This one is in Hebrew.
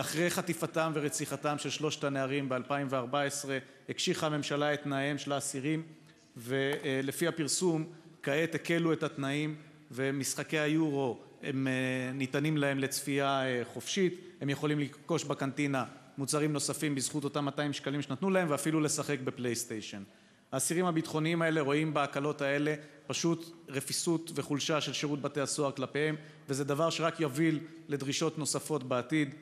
אחרי חטיפתם ורציחתם של שלושת הנערים ב-2014 הקשיחה הממשלה את תנאיהם של האסירים ולפי הפרסום כעת הקלו את התנאים ומשחקי היורו הם אה, ניתנים להם לצפייה אה, חופשית הם יכולים לרכוש בקנטינה מוצרים נוספים בזכות אותם 200 שקלים שנתנו להם ואפילו לשחק בפלייסטיישן. האסירים הביטחוניים האלה רואים בהקלות האלה פשוט רפיסות וחולשה של שירות בתי-הסוהר כלפיהם וזה דבר שרק יוביל לדרישות נוספות בעתיד.